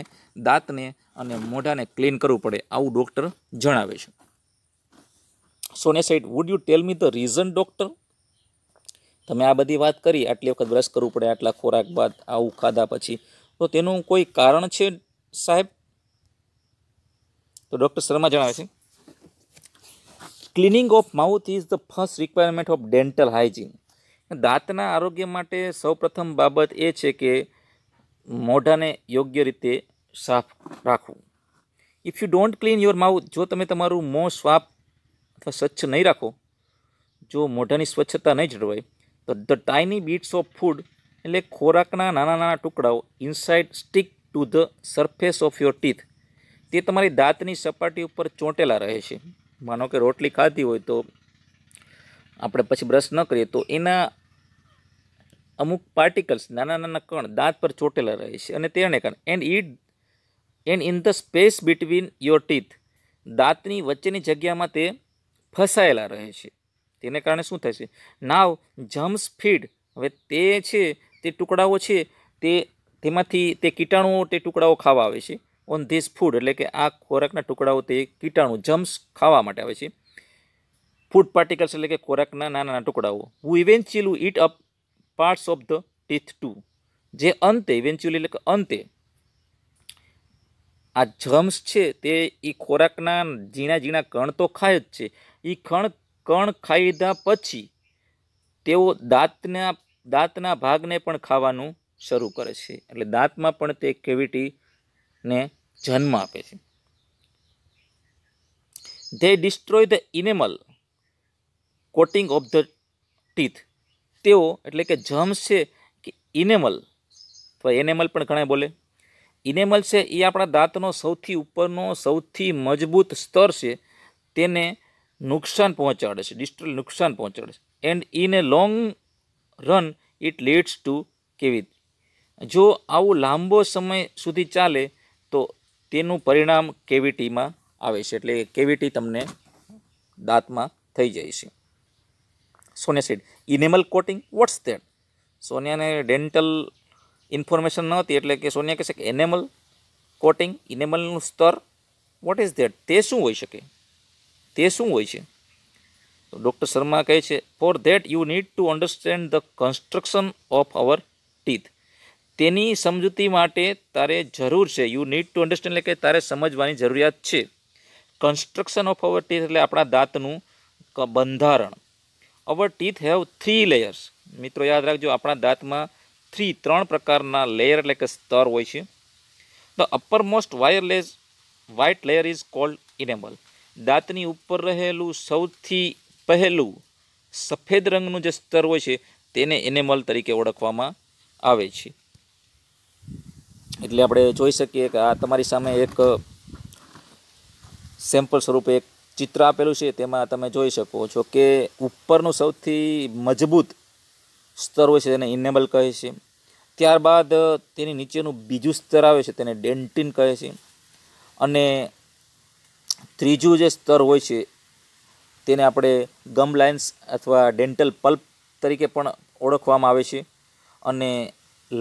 દાંતને અને મોઢાને ક્લીન કરવું પડે આવું ડૉક્ટર જણાવે છે સોને said would you tell me the reason doctor તમે આ બધી વાત કરી આટલી વખત બ્રશ કરવું પડે આટલા ખોરાક બાદ આવું ખાધા પછી તો તેનું કોઈ કારણ છે સાહેબ તો ડૉક્ટર શર્મા જણાવે છે cleaning of mouth is the first requirement of dental hygiene દાંતના આરોગ્ય માટે સૌપ્રથમ બાબત એ છે કે મોઢાને યોગ્ય રીતે સાફ રાખવું if you don't clean your mouth જો તમે તમારું મોં સ્વાફ અથવા સ્વચ્છ નહીં રાખો જો મોઢાની સ્વચ્છતા નહીં જળવાય તો the tiny bits of food એટલે ખોરાકના નાના નાના ટુકડાઓ inside stick to the surface of your teeth તે તમારી દાંતની સપાટી ઉપર ચોંટેલા રહે છે માનો કે રોટલી ખાધી હોય તો આપણે પછી બ્રશ ન કરીએ તો એના અમુક પાર્ટિકલ્સ નાના નાના કણ દાંત પર ચોંટેલા રહે છે અને તેને કારણે and it end in the space between your teeth દાંતની વચ્ચેની જગ્યામાં તે ફસાયેલા રહે છે તેને કારણે શું થાય છે નાવ જમ્સ ફીડ હવે તે છે તે ટુકડાઓ છે તે તેમાંથી તે કીટાણુઓ તે ટુકડાઓ ખાવા આવે છે ઓન ધીસ ફૂડ એટલે કે આ ખોરાકના ટુકડાઓ તે કીટાણુ જમ્સ ખાવા માટે આવે છે ફૂડ પાર્ટિકલ્સ એટલે કે ખોરાકના નાના નાના ટુકડાઓ who eventually eat up parts of the teeth too જે અંતે ઇવેન્ચ્યુઅલી એટલે કે અંતે આ જમ્સ છે તે એ ખોરાકના ઝીણા ઝીણા કણ તો ખાય જ છે એ કણ કણ ખાઈ લીધા પછી તેઓ દાંતના દાંતના ભાગને પણ ખાવાનું શરૂ કરે છે એટલે દાંતમાં પણ તે કેવિટીને જન્મ આપે છે they destroy the enamel coating of the teeth તેઓ એટલે કે જમ્સ છે કે ઇનેમલ અથવા એનેમલ પણ ઘણા બોલે ઇનેમલ છે એ આપણા દાંતનો સૌથી ઉપરનો સૌથી મજબૂત સ્તર છે તેને નુકસાન પહોંચાડે છે ડિસ્ટલ નુકસાન પહોંચાડે છે and in a long run it leads to cavity જો આવું લાંબો સમય સુધી ચાલે તો તેનું પરિણામ કેવિટીમાં આવે છે એટલે કેવિટી તમને દાંતમાં થઈ જાય છે Sonia said enamel coating what's that સોનિયાને ડેન્ટલ ઇન્ફોર્મેશન ન હતી એટલે કે સોનિયા કહેશે કે એનેમલ કોટિંગ ઇનેમલનું સ્તર વોટ ઇઝ ધેટ તે શું હોઈ શકે તે શું હોય છે તો ડૉક્ટર શર્મા કહે છે for that you need to understand the construction of our teeth તેની સમજૂતી માટે તારે જરૂર છે યુ નીડ ટુ અન્ડરસ્ટેન્ડ એટલે કે તારે સમજવાની જરૂરિયાત છે કન્સ્ટ્રક્શન ઓફ અવર ટીથ એટલે આપણા દાંતનું બંધારણ our teeth have three layers મિત્રો યાદ રાખજો આપણા દાંતમાં થ્રી ત્રણ પ્રકારના લેયર એટલે કે સ્તર હોય છે the uppermost wireless white layer is called enamel દાંતની ઉપર રહેલું સૌથી પહેલું સફેદ રંગનું જે સ્તર હોય છે તેને એનેમલ તરીકે ઓળખવામાં આવે છે એટલે આપણે જોઈ શકીએ કે આ તમારી સામે એક સેમ્પલ સ્વરૂપે એક ચિત્ર આપેલું છે તેમાં તમે જોઈ શકો છો કે ઉપરનું સૌથી મજબૂત સ્તર હોય છે તેને ઇનેબલ કહે છે ત્યારબાદ તેની નીચેનું બીજું સ્તર આવે છે તેને ડેન્ટિન કહે છે અને ત્રીજું જે સ્તર હોય છે તેને આપણે ગમ લાઇન્સ અથવા ડેન્ટલ પલ્પ તરીકે પણ ઓળખવામાં આવે છે અને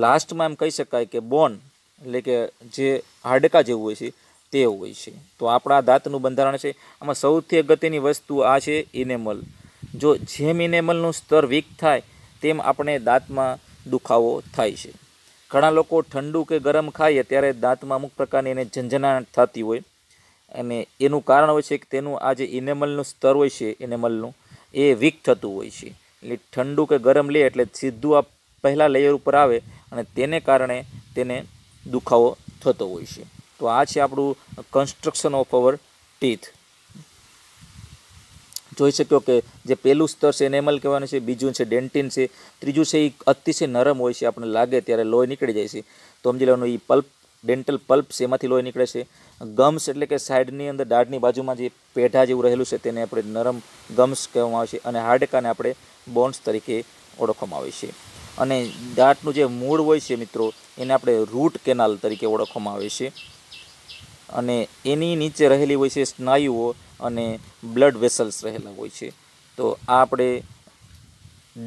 લાસ્ટમાં એમ કહી શકાય કે બોન એટલે કે જે હાડકા જેવું હોય છે તે હોય છે તો આપણા દાંતનું બંધારણ છે આમાં સૌથી અગત્યની વસ્તુ આ છે ઇનેમલ જો જેમ ઇનેમલનું સ્તર વીક થાય તેમ આપણે દાંતમાં દુખાવો થાય છે ઘણા લોકો ઠંડુ કે ગરમ ખાઈએ ત્યારે દાંતમાં અમુક પ્રકારની એને ઝંઝનાટ થતી હોય અને એનું કારણ હોય છે કે તેનું આ જે ઇનેમલનું સ્તર હોય છે ઇનેમલનું એ વીક થતું હોય છે એટલે ઠંડુ કે ગરમ લે એટલે સીધું આ પહેલાં લેયર ઉપર આવે અને તેને કારણે તેને દુખાવો થતો હોય છે તો આ છે આપણું કન્સ્ટ્રક્શન ઓફ અવર ટીથ જોઈ શક્યો કે જે પહેલું સ્તર છે એનેમલ કહેવાનું છે બીજું છે ડેન્ટિન છે ત્રીજું છે એ અતિશય નરમ હોય છે આપણને લાગે ત્યારે લોહી નીકળી જાય છે તો સમજી લેવાનું એ પલ્પ ડેન્ટલ પલ્પ છે એમાંથી લોહી નીકળે છે ગમ્સ એટલે કે સાઈડની અંદર દાઢની બાજુમાં જે પેઢા જેવું રહેલું છે તેને આપણે નરમ ગમ્સ કહેવામાં આવે છે અને હાડકાને આપણે બોન્સ તરીકે ઓળખવામાં આવે છે અને દાંતનું જે મૂળ હોય છે મિત્રો એને આપણે રૂટ કેનાલ તરીકે ઓળખવામાં આવે છે અને એની નીચે રહેલી હોય છે સ્નાયુઓ અને બ્લડ વેસલ્સ રહેલા હોય છે તો આ આપણે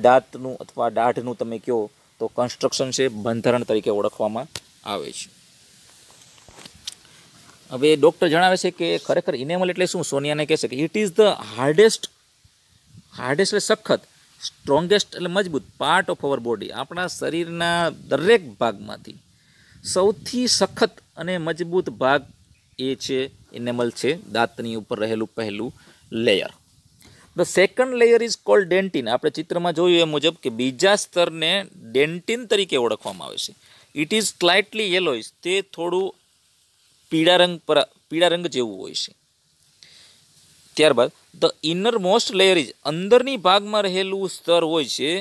દાંતનું અથવા દાઢનું તમે કહો તો કન્સ્ટ્રક્શન છે બંધારણ તરીકે ઓળખવામાં આવે છે હવે ડૉક્ટર જણાવે છે કે ખરેખર ઇનેમલ એટલે શું સોનિયાને કહેશે કે it is the hardest hardest એટલે સખત સ્ટ્રોંગેસ્ટ એટલે મજબૂત પાર્ટ ઓફ અવર બોડી આપણા શરીરના દરેક ભાગમાંથી સૌથી સખત અને મજબૂત ભાગ એ છે એનેમલ છે દાંતની ઉપર રહેલું પહેલું layer the second layer is call dentin આપણે ચિત્રમાં જોયું એ મુજબ કે બીજા સ્તરને ડેન્ટિન તરીકે ઓળખવામાં આવે છે ઇટ ઇઝ સ્લાઇટલી યેલોઇસ તે થોડું પીળા રંગ પર પીળા રંગ જેવું હોય છે ત્યારબાદ the innermost layer is અંદરની ભાગમાં રહેલું સ્તર હોય છે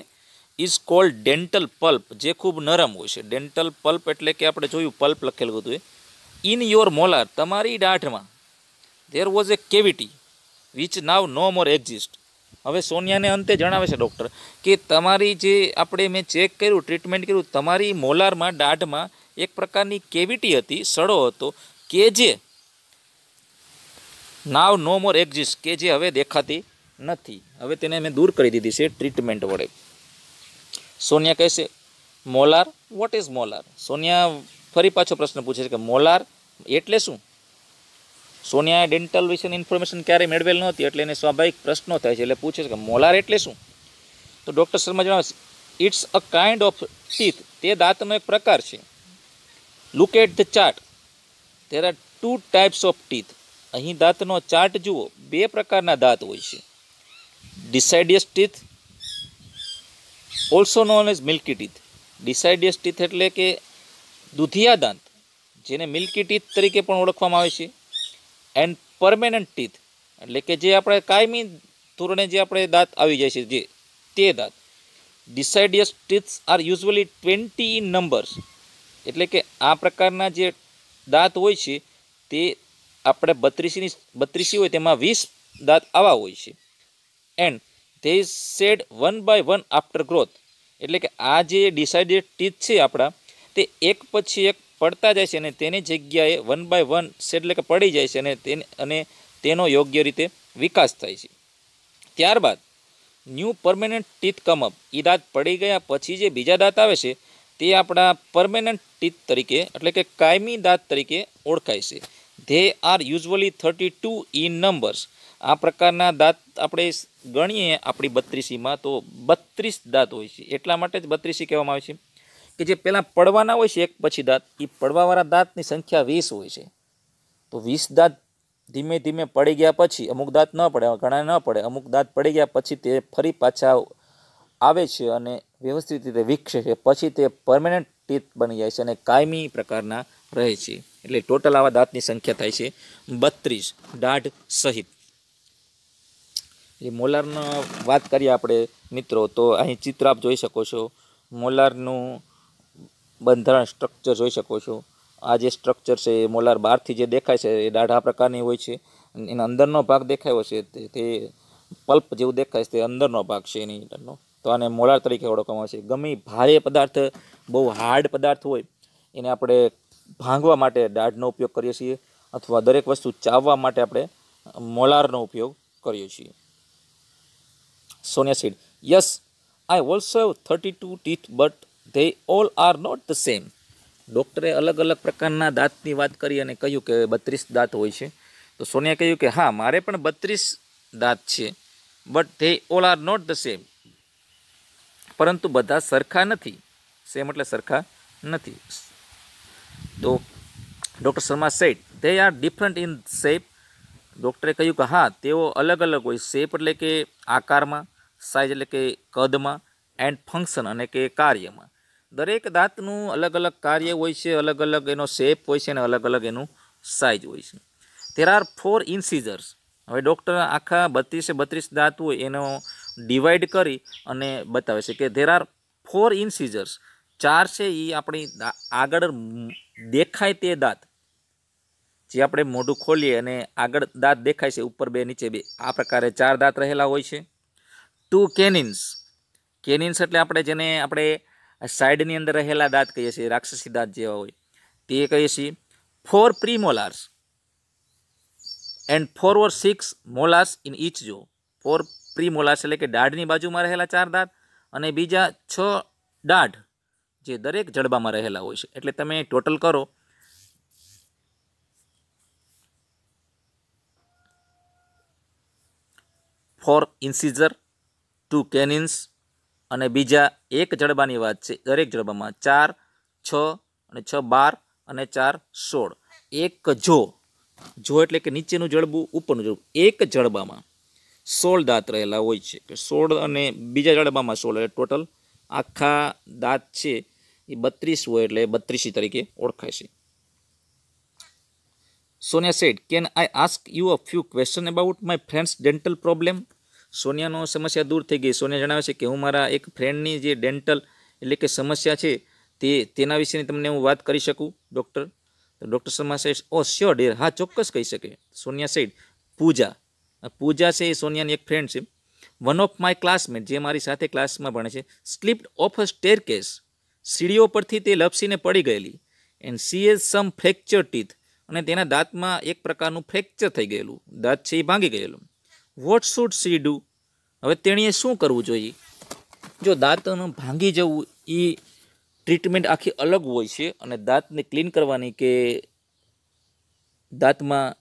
ઇઝ કોલ્ડ ડેન્ટલ પલ્પ જે ખૂબ નરમ હોય છે ડેન્ટલ પલ્પ એટલે કે આપણે જોયું પલ્પ લખેલું હતું એ ઇન યોર મોલાર તમારી દાઢમાં there was a cavity which now no more exist હવે સોનિયાને અંતે જણાવે છે ડૉક્ટર કે તમારી જે આપણે મેં ચેક કર્યું ટ્રીટમેન્ટ કર્યું તમારી મોલારમાં દાઢમાં એક પ્રકારની કેવિટી હતી સડો હતો કે જે નાવ નો મોર એક્ઝિસ્ટ કે જે હવે દેખાતી નથી હવે તેને મેં દૂર કરી દીધી છે ટ્રીટમેન્ટ વડે સોનિયા કહેશે molar what is molar Sonia ફરી પાછો પ્રશ્ન પૂછે છે કે મોલાર એટલે શું સોનિયાએ ડેન્ટલ વિશેની ઇન્ફોર્મેશન ક્યારેય મેળવેલ નહોતી એટલે એને સ્વાભાવિક પ્રશ્નો થાય છે એટલે પૂછે છે કે મોલાર એટલે શું તો ડૉક્ટર શર્મા જણાવે it's a kind of teeth તે દાંતનો એક પ્રકાર છે look at the chart there are two types of teeth અહીં દાંતનો ચાર્ટ જુઓ બે પ્રકારના દાંત હોય છે deciduous teeth also known as milky teeth deciduous teeth એટલે કે દુધિયા દાંત જેને મિલ્કી ટીથ તરીકે પણ ઓળખવામાં આવે છે એન્ડ પરમેનન્ટ ટીથ એટલે કે જે આપણે કાયમી ધોરણે જે આપણે દાંત આવી જાય છે જે તે દાંત deciduous teeths are usually twenty in numbers એટલે કે આ પ્રકારના જે દાંત હોય છે તે આપણે બત્રીસીની બત્રીસી હોય તેમાં વીસ દાંત આવા હોય છે and they is shed one by one after growth એટલે કે આ જે ડિસાઇડેડ ટીથ છે આપણા તે એક પછી એક પડતા જાય છે અને તેની જગ્યાએ વન બાય વન એટલે કે પડી જાય છે અને તેને અને તેનો યોગ્ય રીતે વિકાસ થાય છે ત્યારબાદ ન્યૂ પરમેનન્ટ ટીથ કમઅપ એ દાંત પડી ગયા પછી જે બીજા દાંત આવે છે તે આપણા પરમેનન્ટ ટીથ તરીકે એટલે કે કાયમી દાંત તરીકે ઓળખાય છે they are usually thirty two in numbers આ પ્રકારના દાંત આપણે ગણીએ આપણી બત્રીસીમાં તો બત્રીસ દાંત હોય છે એટલા માટે જ બત્રીસી કહેવામાં આવે છે કે જે પહેલાં પડવાના હોય છે એક પછી દાંત એ પડવાવાળા દાંતની સંખ્યા વીસ હોય છે તો વીસ દાંત ધીમે ધીમે પડી ગયા પછી અમુક દાંત ન પડે ઘણા ન પડે અમુક દાંત પડી ગયા પછી તે ફરી પાછા આવે છે અને વ્યવસ્થિત રીતે વિકસે છે પછી તે પરમેનન્ટ ટીથ બની જાય છે અને કાયમી પ્રકારના રહે છે એટલે ટોટલ આવા દાંતની સંખ્યા થાય છે બત્રીસ દાઢ સહિત એ મોલારનો વાત કરીએ આપણે મિત્રો તો અહીં ચિત્ર આપ જોઈ શકો છો મોલારનું બંધારણ સ્ટ્રક્ચર જોઈ શકો છો આ જે સ્ટ્રક્ચર છે એ મોલાર બહારથી જે દેખાય છે એ દાઢા પ્રકારની હોય છે એના અંદરનો ભાગ દેખાયો છે તે પલ્પ જેવું દેખાય છે તે અંદરનો ભાગ છે એની અંદરનો તો આને મોલાર તરીકે ઓળખવામાં આવે છે ગમે ભારે પદાર્થ બહુ હાર્ડ પદાર્થ હોય એને આપણે ભાંગવા માટે દાઢનો ઉપયોગ કરીએ છીએ અથવા દરેક વસ્તુ ચાવવા માટે આપણે મોલારનો ઉપયોગ કરીએ છીએ Sonia said yes I also thirty two teeth but they all are not the same ડૉક્ટરે અલગ અલગ પ્રકારના દાંતની વાત કરી અને કહ્યું કે બત્રીસ દાંત હોય છે તો સોનિયા કહ્યું કે હા મારે પણ બત્રીસ દાંત છે but they all are not the same પરંતુ બધા સરખા નથી સેમ એટલે સરખા નથી તો doctor Sharma said they are different in shape ડૉક્ટરે કહ્યું કે હા તેઓ અલગ અલગ હોય શેપ એટલે કે આકારમાં સાઇઝ એટલે કે કદમાં એન્ડ ફંક્શન અને કે કાર્યમાં દરેક દાંતનું અલગ અલગ કાર્ય હોય છે અલગ અલગ એનો શેપ હોય છે અને અલગ અલગ એનું સાઇઝ હોય છે તેર આર ફોર ઇન્સીઝર્સ હવે ડૉક્ટર આખા બત્રીસે બત્રીસ દાંત હોય એનો ડિવાઈડ કરી અને બતાવે છે કે ધેર આર ફોર ઇન્સીઝર્સ ચાર છે એ આપણી આગળ દેખાય તે દાંત જે આપણે મોઢું ખોલીએ અને આગળ દાંત દેખાય છે ઉપર બે નીચે બે આ પ્રકારે ચાર દાંત રહેલા હોય છે ટુ કેનિન્સ કેનિન્સ એટલે આપણે જેને આપણે આ સાઇડની અંદર રહેલા દાંત કહીએ છીએ રાક્ષસી દાંત જેવા હોય તે કહીએ છીએ four premolars and four or six molars in each જો ફોર પ્રી મોલાર્સ એટલે કે દાઢની બાજુમાં રહેલા ચાર દાંત અને બીજા છ દાઢ જે દરેક જડબામાં રહેલા હોય છે એટલે તમે ટોટલ કરો ફોર ઇન્સિઝર ટુ કેનિન્સ અને બીજા એક જડબાની વાત છે દરેક જડબામાં ચાર છ અને છ બાર અને ચાર સોળ એક જો જો એટલે કે નીચેનું જડબું ઉપરનું જડબું એક જડબામાં સોળ દાંત રહેલા હોય છે કે સોળ અને બીજા જડબામાં સોળ એટલે ટોટલ આખા દાંત છે એ બત્રીસ હોય એટલે બત્રીસી તરીકે ઓળખાય છે Sonia said can I ask you a few question about my friends dental problem સોનિયાનો સમસ્યા દૂર થઈ ગઈ સોનિયા જણાવે છે કે હું મારા એક ફ્રેન્ડની જે ડેન્ટલ એટલે કે સમસ્યા છે તે તેના વિશેની તમને હું વાત કરી શકું ડૉક્ટર તો doctor Sharma said oh sure dear હા ચોક્કસ કહી શકે સોનિયા સેઠ પૂજા પૂજા છે એ સોનિયાની એક ફ્રેન્ડ છે વન ઓફ માય ક્લાસમેટ જે મારી સાથે ક્લાસમાં ભણે છે slipped off a staircase સીડીઓ પરથી તે લપસીને પડી ગયેલી and she has some fracture teeth અને તેના દાંતમાં એક પ્રકારનું ફ્રેક્ચર થઈ ગયેલું દાંત છે એ ભાંગી ગયેલું વોટ શુડ સી ડુ હવે તેણીએ શું કરવું જોઈએ જો દાંતનું ભાંગી જવું એ ટ્રીટમેન્ટ આખી અલગ હોય છે અને દાંતને ક્લીન કરવાની કે દાંતમાં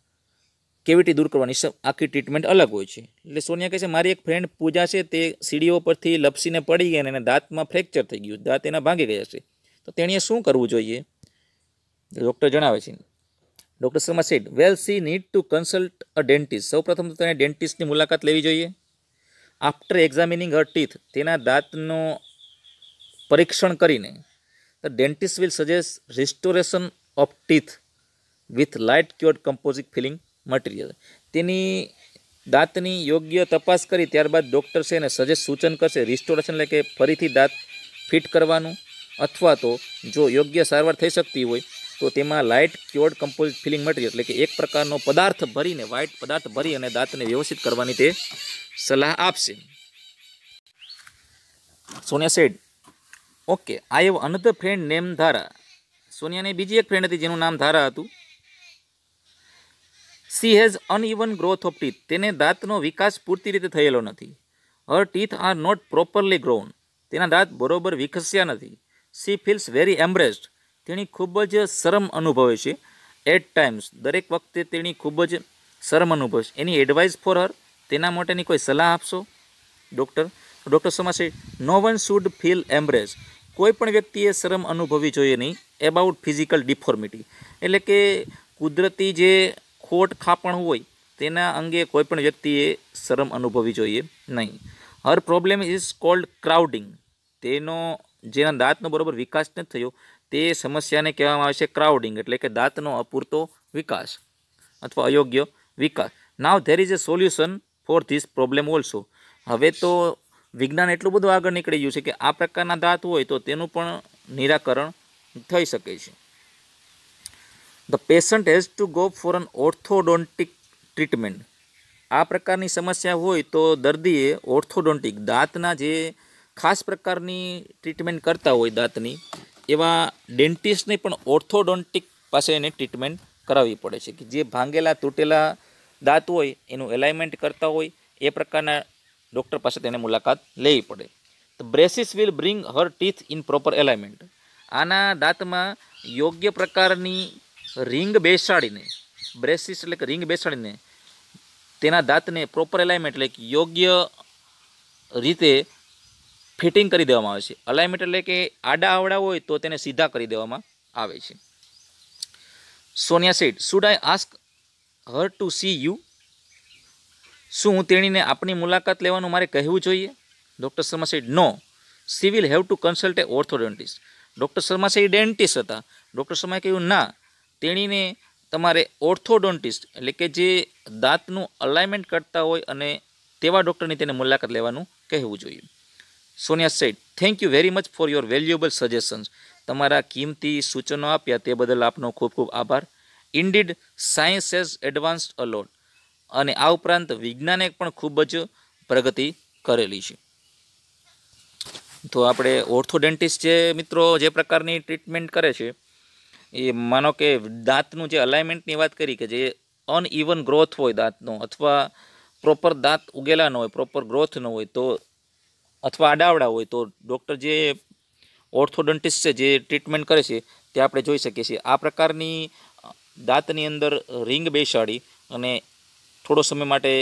કેવિટી દૂર કરવાની આખી ટ્રીટમેન્ટ અલગ હોય છે એટલે સોનિયા કહે છે મારી એક ફ્રેન્ડ પૂજા છે તે સીડીઓ પરથી લપસીને પડી ગઈ અને દાંતમાં ફ્રેક્ચર થઈ ગયું દાંત એના ભાંગી ગયા છે તો તેણીએ શું કરવું જોઈએ ડૉક્ટર જણાવે છે doctor Sharma said well she need to consult a dentist સૌપ્રથમ તો તેને ડેન્ટિસ્ટની મુલાકાત લેવી જોઈએ આફ્ટર એક્ઝામિનિંગ હર ટીથ તેના દાંતનો પરીક્ષણ કરીને the dentist will suggest restoration of teeth with light cured composite filling material તેની દાંતની યોગ્ય તપાસ કરી ત્યારબાદ ડૉક્ટર છે એને સજેસ્ટ સૂચન કરશે રિસ્ટોરેશન એટલે કે ફરીથી દાંત ફિટ કરવાનું અથવા તો જો યોગ્ય સારવાર થઈ શકતી હોય તો તેમાં light cured composite filling material એટલે કે એક પ્રકારનો પદાર્થ ભરીને વ્હાઇટ પદાર્થ ભરી અને દાંતને વ્યવસ્થિત કરવાની તે સલાહ આપશે Sonia said okay I have another friend name Dhara સોનિયાની બીજી એક ફ્રેન્ડ હતી જેનું નામ ધારા હતું she has uneven growth of teeth તેને દાંતનો વિકાસ પૂરતી રીતે થયેલો નથી her teeth are not properly grown તેના દાંત બરોબર વિકસ્યા નથી સી ફીલ્સ વેરી એમ્બ્રેસ્ડ તેણી ખૂબ જ શરમ અનુભવે છે એટ ટાઈમ્સ દરેક વખતે તેણી ખૂબ જ શરમ અનુભવે છે એની એડવાઇસ ફોર હર તેના માટેની કોઈ સલાહ આપશો ડૉક્ટર ડૉક્ટર સમાશે no one should feel embarrass કોઈ પણ વ્યક્તિએ શરમ અનુભવવી જોઈએ નહીં એબાઉટ ફિઝિકલ ડિફોર્મિટી એટલે કે કુદરતી જે ખોટ ખાપણ હોય તેના અંગે કોઈ પણ વ્યક્તિએ શરમ અનુભવવી જોઈએ નહીં her problem is called crowding તેનો જેના દાંતનો બરાબર વિકાસ નથી થયો તે સમસ્યાને કહેવામાં આવે છે ક્રાઉડિંગ એટલે કે દાંતનો અપૂરતો વિકાસ અથવા અયોગ્ય વિકાસ now there is a solution for this problem also હવે તો વિજ્ઞાન એટલું બધું આગળ નીકળી ગયું છે કે આ પ્રકારના દાંત હોય તો તેનું પણ નિરાકરણ થઈ શકે છે the patient has to go for an orthodontic treatment આ પ્રકારની સમસ્યા હોય તો દર્દીએ ઓર્થોડોન્ટિક દાંતના જે ખાસ પ્રકારની ટ્રીટમેન્ટ કરતા હોય દાંતની એવા ડેન્ટિસ્ટની પણ ઓર્થોડોન્ટિક પાસે એને ટ્રીટમેન્ટ કરાવવી પડે છે કે જે ભાંગેલા તૂટેલા દાંત હોય એનું એલાઇમેન્ટ કરતા હોય એ પ્રકારના ડૉક્ટર પાસે તેને મુલાકાત લેવી પડે તો braces will bring her teeth in proper alignment આના દાંતમાં યોગ્ય પ્રકારની રિંગ બેસાડીને બ્રેસિસ એટલે કે રિંગ બેસાડીને તેના દાંતને પ્રોપર એલાઇમેન્ટ એટલે યોગ્ય રીતે ફિટિંગ કરી દેવામાં આવે છે અલાઇમેન્ટ એટલે કે આડા આવડા હોય તો તેને સીધા કરી દેવામાં આવે છે Sonia said should I ask her to see you શું હું તેણીને આપની મુલાકાત લેવાનું મારે કહેવું જોઈએ doctor Sharma said no she will have to consult a orthodontist doctor Sharma said dentist હતા ડૉક્ટર શર્માએ કહ્યું ના તેણીને તમારે ઓર્થોડોન્ટિસ્ટ એટલે કે જે દાંતનું અલાઇમેન્ટ કરતા હોય અને તેવા ડૉક્ટરની તેને મુલાકાત લેવાનું કહેવું જોઈએ Sonia said thank you very much for your valuable suggestions તમારા કિંમતી સૂચનો આપ્યા તે બદલ આપનો ખૂબ ખૂબ આભાર indeed science has advanced a lot અને આ ઉપરાંત વિજ્ઞાને પણ ખૂબ જ પ્રગતિ કરેલી છે તો આપણે ઓર્થોડેન્ટિસ્ટ જે મિત્રો જે પ્રકારની ટ્રીટમેન્ટ કરે છે એ માનો કે દાંતનું જે અલાઇમેન્ટની વાત કરી કે જે અનઇવન ગ્રોથ હોય દાંતનો અથવા પ્રોપર દાંત ઉગેલા ન હોય પ્રોપર ગ્રોથ ન હોય તો અથવા આડાવડા હોય તો ડૉક્ટર જે ઓર્થોડન્ટિસ્ટ છે જે ટ્રીટમેન્ટ કરે છે તે આપણે જોઈ શકીએ છીએ આ પ્રકારની દાંતની અંદર રિંગ બેસાડી અને થોડો સમય માટે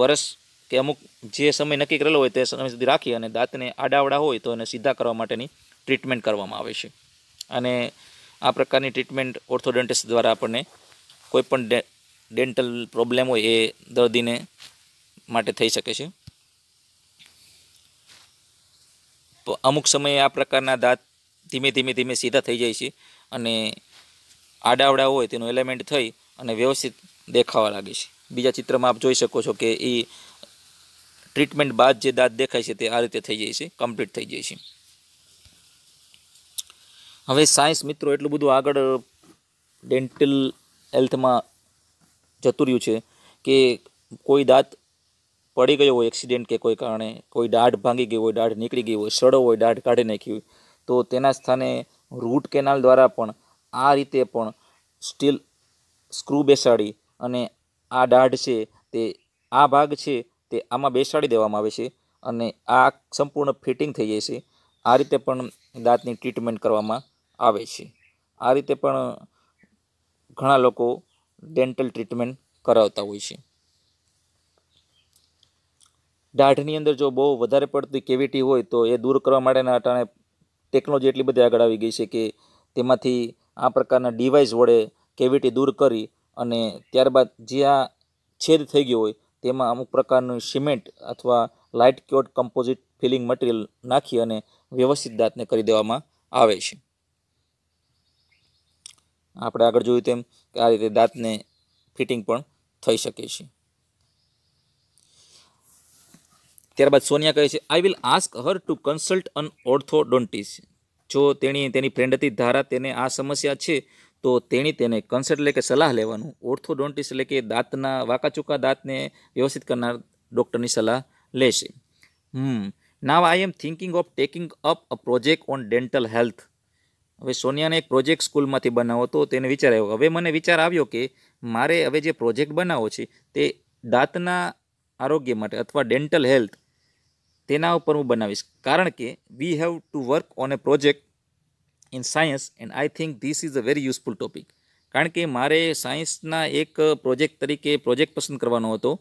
વરસ કે અમુક જે સમય નક્કી કરેલો હોય તે સમય સુધી રાખી અને દાંતને આડાવડા હોય તો એને સીધા કરવા માટેની ટ્રીટમેન્ટ કરવામાં આવે છે અને આ પ્રકારની ટ્રીટમેન્ટ ઓર્થોડન્ટિસ્ટ દ્વારા આપણને કોઈપણ ડેન્ટલ પ્રોબ્લેમ હોય એ દર્દીને માટે થઈ શકે છે અમુક સમયે આ પ્રકારના દાંત ધીમે ધીમે ધીમે સીધા થઈ જાય છે અને આડાવડા હોય તેનું એલિમેન્ટ થઈ અને વ્યવસ્થિત દેખાવા લાગે છે બીજા ચિત્રમાં આપ જોઈ શકો છો કે એ ટ્રીટમેન્ટ બાદ જે દાંત દેખાય છે તે આ રીતે થઈ જાય છે કમ્પ્લીટ થઈ જાય છે હવે સાયન્સ મિત્રો એટલું બધું આગળ ડેન્ટલ હેલ્થમાં જતું રહ્યું છે કે કોઈ દાંત પડી ગયો હોય એક્સિડન્ટ કે કોઈ કારણે કોઈ દાઢ ભાંગી ગઈ હોય દાઢ નીકળી ગઈ હોય સડો હોય દાઢ કાઢી નાખી હોય તો તેના સ્થાને રૂટ કેનાલ દ્વારા પણ આ રીતે પણ સ્ટીલ સ્ક્રૂ બેસાડી અને આ દાઢ છે તે આ ભાગ છે તે આમાં બેસાડી દેવામાં આવે છે અને આ સંપૂર્ણ ફિટિંગ થઈ જાય છે આ રીતે પણ દાંતની ટ્રીટમેન્ટ કરવામાં આવે છે આ રીતે પણ ઘણા લોકો ડેન્ટલ ટ્રીટમેન્ટ કરાવતા હોય છે દાઢની અંદર જો બહુ વધારે પડતી કેવિટી હોય તો એ દૂર કરવા માટેના અટાણે ટેકનોલોજી એટલી બધી આગળ આવી ગઈ છે કે તેમાંથી આ પ્રકારના ડિવાઇસ વડે કેવિટી દૂર કરી અને ત્યારબાદ જે આ છેદ થઈ ગયો હોય તેમાં અમુક પ્રકારનું સિમેન્ટ અથવા light cured composite filling material નાખી અને વ્યવસ્થિત દાંતને કરી દેવામાં આવે છે આપણે આગળ જોયું તેમ કે આ રીતે દાંતને ફિટિંગ પણ થઈ શકે છે ત્યારબાદ સોનિયા કહે છે I will ask her to consult an orthodontist જો તેણી તેની ફ્રેન્ડ હતી ધારા તેને આ સમસ્યા છે તો તેણી તેને કન્સલ્ટ એટલે કે સલાહ લેવાનું ઓર્થોડોન્ટિસ એટલે કે દાંતના વાકાચૂકા દાંતને વ્યવસ્થિત કરનાર ડૉક્ટરની સલાહ લેશે hmm now I am thinking of taking up a project on dental health હવે સોનિયાને એક પ્રોજેક્ટ સ્કૂલમાંથી બનાવો તો તેને વિચાર આવ્યો હવે મને વિચાર આવ્યો કે મારે હવે જે પ્રોજેક્ટ બનાવવો છે તે દાંતના આરોગ્ય માટે અથવા ડેન્ટલ હેલ્થ તેના ઉપર હું બનાવીશ કારણ કે we have to work on a project in science and I think this is a very useful topic કારણ કે મારે સાયન્સના એક પ્રોજેક્ટ તરીકે પ્રોજેક્ટ પસંદ કરવાનો હતો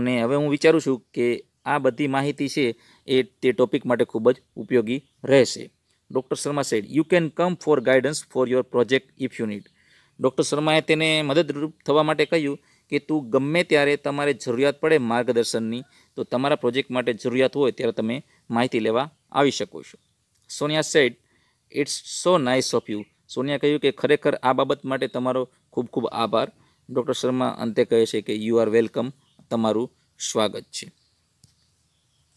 અને હવે હું વિચારું છું કે આ બધી માહિતી છે એ તે ટોપિક માટે ખૂબ જ ઉપયોગી રહેશે doctor Sharma said you can come for guidance for your project if you need doctor શર્માએ તેને મદદરૂપ થવા માટે કહ્યું કે તું ગમે ત્યારે તમારે જરૂરિયાત પડે માર્ગદર્શનની તો તમારા પ્રોજેક્ટ માટે જરૂરિયાત હોય ત્યારે તમે માહિતી લેવા આવી શકો છો Sonia said it's so nice of you Sonia કહ્યું કે ખરેખર આ બાબત માટે તમારો ખૂબ ખૂબ આભાર ડૉક્ટર શર્મા અંતે કહે છે કે યુ આર વેલકમ તમારું સ્વાગત છે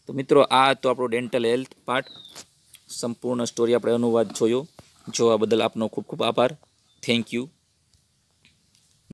તો મિત્રો આ તો આપણો ડેન્ટલ હેલ્થ પાર્ટ સંપૂર્ણ સ્ટોરી આપણે અનુવાદ જોયો જોવા બદલ આપનો ખૂબ ખૂબ આભાર થેન્ક યુ